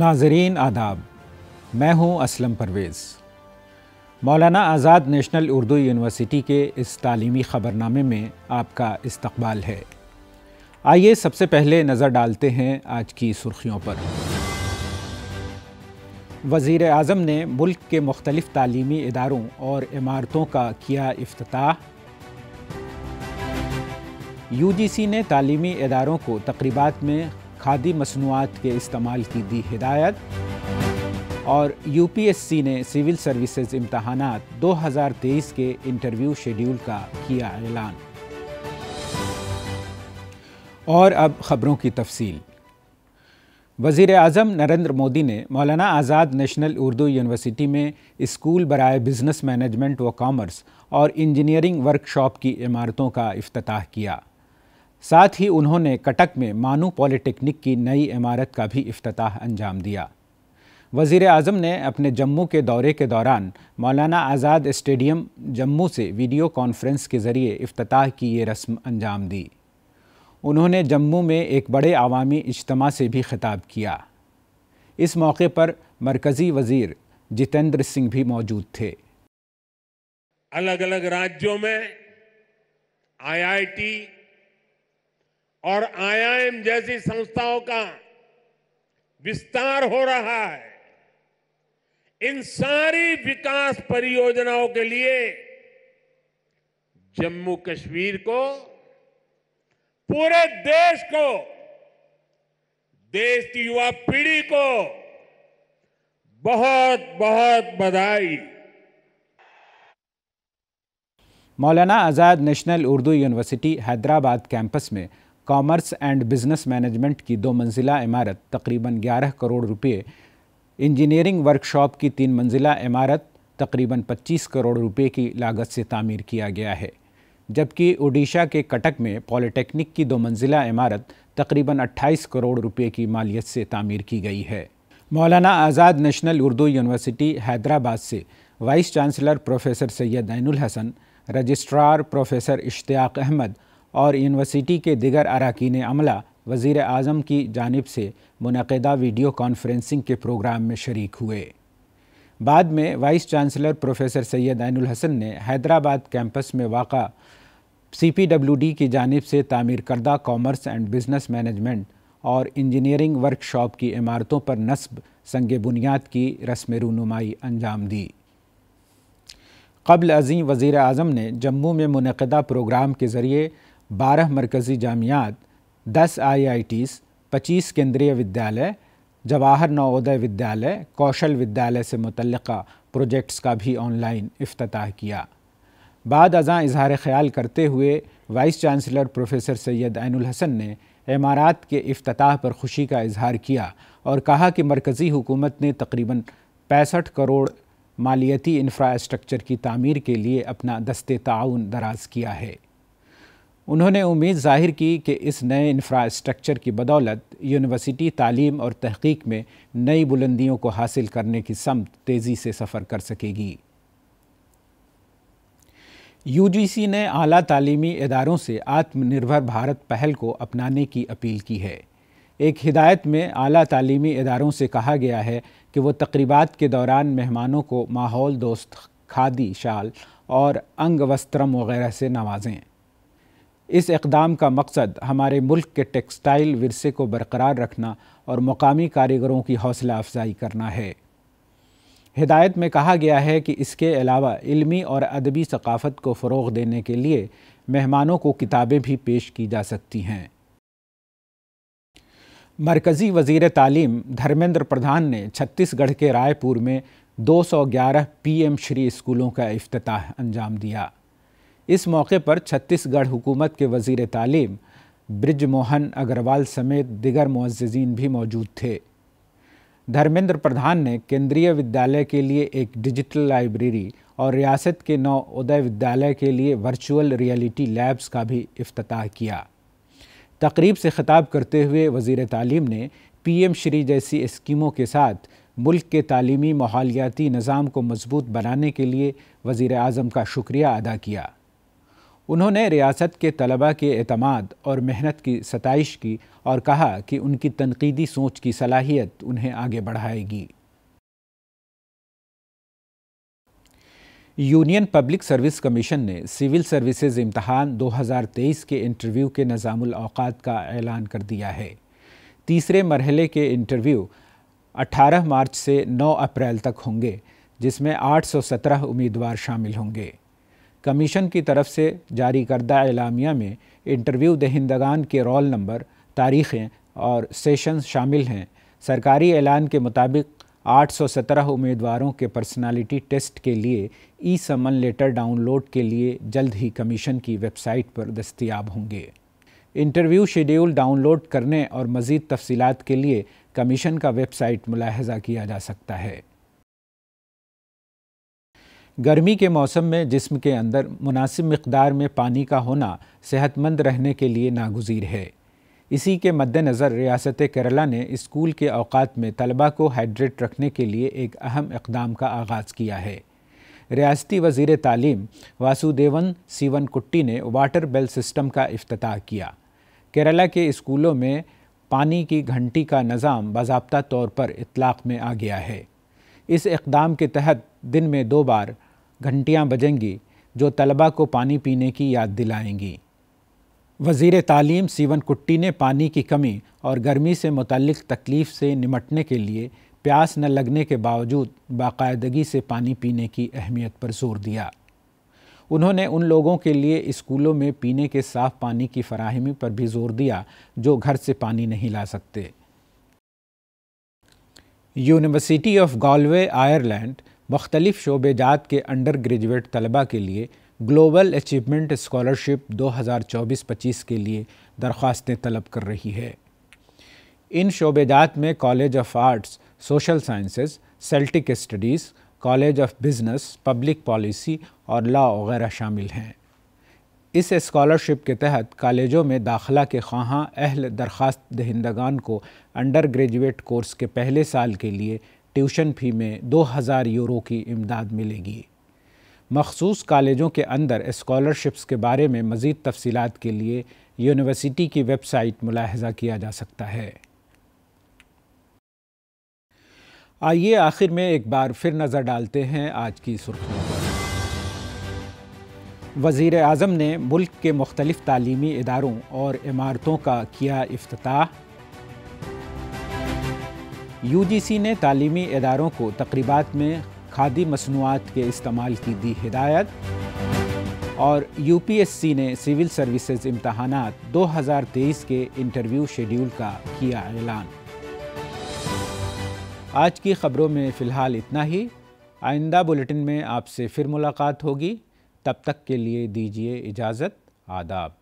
नाजरीन आदाब मैं हूं असलम परवेज़ मौलाना आज़ाद नेशनल उर्दू यूनिवर्सिटी के इस तालीमी ख़बरनामे में आपका इस्तबाल है आइए सबसे पहले नज़र डालते हैं आज की सुर्खियों पर वज़ी अजम ने मुल्क के मुख्तलिफ़ तालीमी इदारों और इमारतों का किया अफ्ताह यू जी सी ने तालीमी इदारों को तकरीबा में खादी मसनूआत के इस्तेमाल की दी हिदायत और यूपीएससी ने सिविल सर्विसेज इम्तहान 2023 के इंटरव्यू शेड्यूल का किया ऐलान और अब खबरों की तफसील वज़ी अजम नरेंद्र मोदी ने मौलाना आज़ाद नेशनल उर्दू यूनिवर्सिटी में स्कूल बरए बिज़नेस मैनेजमेंट व कॉमर्स और इंजीनियरिंग वर्कशॉप की इमारतों का अफ्ताह किया साथ ही उन्होंने कटक में मानू पॉलिटेक्निक की नई इमारत का भी अफ्ताह अंजाम दिया वज़ी अजम ने अपने जम्मू के दौरे के दौरान मौलाना आज़ाद स्टेडियम जम्मू से वीडियो कॉन्फ्रेंस के ज़रिए अफ्ताह की ये रस्म अंजाम दी उन्होंने जम्मू में एक बड़े आवामी इज्तम से भी खिताब किया इस मौके पर मरकज़ी वज़ीर जितेंद्र सिंह भी मौजूद थे अलग अलग राज्यों में आईआईटी और आईआईएम जैसी संस्थाओं का विस्तार हो रहा है इन सारी विकास परियोजनाओं के लिए जम्मू कश्मीर को पूरे देश को देश की युवा पीढ़ी को बहुत बहुत बधाई Maulana Azad national Urdu university Hyderabad campus में कॉमर्स एंड बिजनेस मैनेजमेंट की दो मंजिला इमारत तकरीबन 11 करोड़ रुपए इंजीनियरिंग वर्कशॉप की तीन मंजिला इमारत तकरीबन 25 करोड़ रुपए की लागत से तामीर किया गया है जबकि ओडिशा के कटक में पॉलिटेक्निक की दो मंजिला इमारत तकरीबन 28 करोड़ रुपए की मालियत से तामीर की गई है मौलाना आज़ाद नेशनल उर्दू यूनिवर्सिटी हैदराबाद से vice chancellor professor Syed Ainul Hasan registrar professor Ishtiaq Ahmed और यूनिवर्सिटी के दिगर अरकान अमला वज़ी अजम की जानब से मनदा वीडियो कॉन्फ्रेंसिंग के प्रोग्राम में शरीक हुए बाद में vice chancellor professor Syed Ainul Hasan ने हैदराबाद कैंपस में वाक़ सी पी डब्ल्यू डी की जानब से तामीर करदा कॉमर्स एंड बिजनेस मैनेजमेंट और इंजीनियरिंग वर्कशॉप की इमारतों पर नस्ब संग बुनियाद की रस्म रूनुमाई अंजाम दी कबल अजीम वज़ी अजम ने जम्मू में मनदा प्रोग्राम के ज़रिए बारह मरकज़ी जामियात दस आई आई टीस पच्चीस केंद्रीय विद्यालय जवाहर नवोदय विद्यालय कौशल विद्यालय से मुतल प्रोजेक्ट्स का भी ऑनलाइन अफ्ताह किया बाद अजा इजहार ख्याल करते हुए vice chancellor professor Syed Ainul Hasan ने इमारात के अफ्ताह पर खुशी का इजहार किया और कहा कि मरकज़ी हुकूमत ने तकरीबन पैंसठ करोड़ मालियती इंफ्रास्ट्रक्चर की तमीर के लिए अपना दस्ते ताउन दराज किया है उन्होंने उम्मीद जाहिर की कि इस नए इंफ्रास्ट्रक्चर की बदौलत यूनिवर्सिटी तालीम और तहकीक में नई बुलंदियों को हासिल करने की समत तेज़ी से सफ़र कर सकेगी यूजीसी ने आला तालीमी इदारों से आत्मनिर्भर भारत पहल को अपनाने की अपील की है एक हिदायत में आला तालीमी इदारों से कहा गया है कि वो तकरीबात के दौरान मेहमानों को माहौल दोस्त खादी शाल और अंग वस्त्रम वगैरह से नवाजें इस इकदाम का मकसद हमारे मुल्क के टेक्सटाइल वरसे को बरकरार रखना और मकामी कारीगरों की हौसला अफजाई करना है हिदायत में कहा गया है कि इसके अलावा इलमी और अदबी सकाफ़त को फ़रोग़ देने के लिए मेहमानों को किताबें भी पेश की जा सकती हैं मरकज़ी वजीर तालीम धर्मेंद्र प्रधान ने छत्तीसगढ़ के रायपुर में 211 पीएम श्री स्कूलों का अफ्ताह अंजाम दिया इस मौके पर छत्तीसगढ़ हुकूमत के वजीर तालीम ब्रिजमोहन अग्रवाल समेत दिगर मुआजीन भी मौजूद थे धर्मेंद्र प्रधान ने केंद्रीय विद्यालय के लिए एक डिजिटल लाइब्रेरी और रियासत के नौ उदय विद्यालय के लिए वर्चुअल रियलिटी लैब्स का भी अफ्ताह किया तकरीब से ख़िताब करते हुए वजीर तालीम ने पीएम श्री जैसी स्कीमों के साथ मुल्क के तालीमी माहौलियाती निज़ाम को मजबूत बनाने के लिए वज़ी अजम का शुक्रिया अदा किया उन्होंने रियासत के तलबा के अतमाद और मेहनत की सतश की और कहा कि उनकी तनकीदी सोच की सलाहियत उन्हें आगे बढ़ाएगी यूनियन पब्लिक सर्विस कमीशन ने सिविल सर्विसेज इम्तहान 2023 के इंटरव्यू के अवकात का ऐलान कर दिया है तीसरे मरहले के इंटरव्यू 18 मार्च से 9 अप्रैल तक होंगे जिसमें 817 उम्मीदवार शामिल होंगे कमीशन की तरफ से जारी करदा एलामिया में इंटरव्यू दहिंदगान के रोल नंबर तारीखें और सेशन शामिल हैं सरकारी ऐलान के मुताबिक 817 उम्मीदवारों के पर्सनालिटी टेस्ट के लिए ई समन लेटर डाउनलोड के लिए जल्द ही कमीशन की वेबसाइट पर दस्तियाब होंगे इंटरव्यू शेड्यूल डाउनलोड करने और मज़ीद तफसीत के लिए कमीशन का वेबसाइट मुलाहजा किया जा सकता है गर्मी के मौसम में जिस्म के अंदर मुनासिब मकदार में पानी का होना सेहतमंद रहने के लिए नागजीर है इसी के मद्देनज़र रियासत केरला ने स्कूल के अवात में तलबा को हाइड्रेट रखने के लिए एक अहम इकदाम का आगाज़ किया है रियासती वजीर तालीम वासुदेवन सीवन कुट्टी ने वाटर बेल सिस्टम का अफ्त किया केरला के स्कूलों में पानी की घंटी का निज़ाम बाबा तौर पर इतलाक़ में आ गया है इस इकदाम के तहत दिन में दो बार घंटियाँ बजेंगी जो तलबा को पानी पीने की याद दिलाएंगी वज़ी तालीम सीवन कुट्टी ने पानी की कमी और गर्मी से मुतल तकलीफ़ से निमटने के लिए प्यास न लगने के बावजूद बाकायदगी से पानी पीने की अहमियत पर जोर दिया उन्होंने उन लोगों के लिए स्कूलों में पीने के साफ़ पानी की फराहमी पर भी जोर दिया जो घर से पानी नहीं ला सकते यूनिवर्सिटी ऑफ गॉलवे आयरलैंड मुख्तलिफ शोबे जात के अंडर ग्रेजुएट तलबा के लिए ग्लोबल अचीवमेंट स्कॉलरशिप 2024-25 के लिए दरख्वास्तें तलब कर रही है इन शोबेजात में college of arts social sciences Celtic studies college of business public policy और लॉ वगैरह शामिल हैं इस स्कॉलरशिप के तहत कॉलेजों में दाखिला के ख्वाहाँ अहल दरख्वास्त दहिंदगान को अंडर ग्रेजुएट कोर्स के पहले साल के लिए ट्यूशन फ़ी में दो हज़ार यूरो की इमदाद मिलेगी मखसूस कॉलेजों के अंदर स्कॉलरशिप्स के बारे में मज़ीद तफसीत के लिए यूनिवर्सिटी की वेबसाइट मुलाहजा किया जा सकता है आइए आखिर में एक बार फिर नज़र डालते हैं आज की सुर्खियों वज़ी अजम ने मुल्क के मुख्तलिफ़ तलीमी इदारों और इमारतों का किया अफ्ताह यू जी सी ने तलीमी इदारों को तकरीबा में खादी मसनूआत के इस्तेमाल की दी हिदायत और यू पी एस सी ने सिविल सर्विसज़ इम्तहान दो हज़ार तेईस के इंटरव्यू शेड्यूल का किया ऐलान आज की ख़बरों में फ़िलहाल इतना ही आइंदा बुलेटिन में आपसे फिर मुलाकात होगी तब तक के लिए दीजिए इजाज़त आदाब